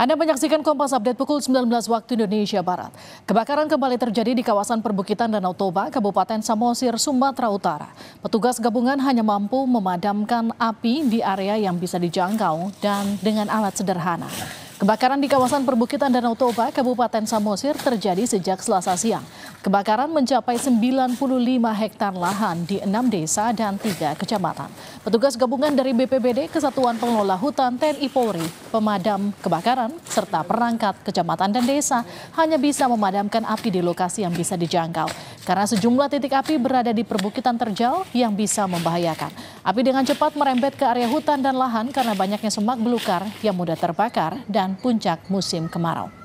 Anda menyaksikan Kompas Update pukul 19 waktu Indonesia Barat. Kebakaran kembali terjadi di kawasan perbukitan Danau Toba, Kabupaten Samosir, Sumatera Utara. Petugas gabungan hanya mampu memadamkan api di area yang bisa dijangkau dan dengan alat sederhana. Kebakaran di kawasan perbukitan Danau Toba, Kabupaten Samosir terjadi sejak Selasa siang. Kebakaran mencapai 95 hektar lahan di enam desa dan tiga kecamatan. Petugas gabungan dari BPBD, Kesatuan Pengelola Hutan, TNI Polri, pemadam kebakaran, serta perangkat kecamatan dan desa hanya bisa memadamkan api di lokasi yang bisa dijangkau. Karena sejumlah titik api berada di perbukitan terjal yang bisa membahayakan. Api dengan cepat merembet ke area hutan dan lahan karena banyaknya semak belukar yang mudah terbakar dan puncak musim kemarau.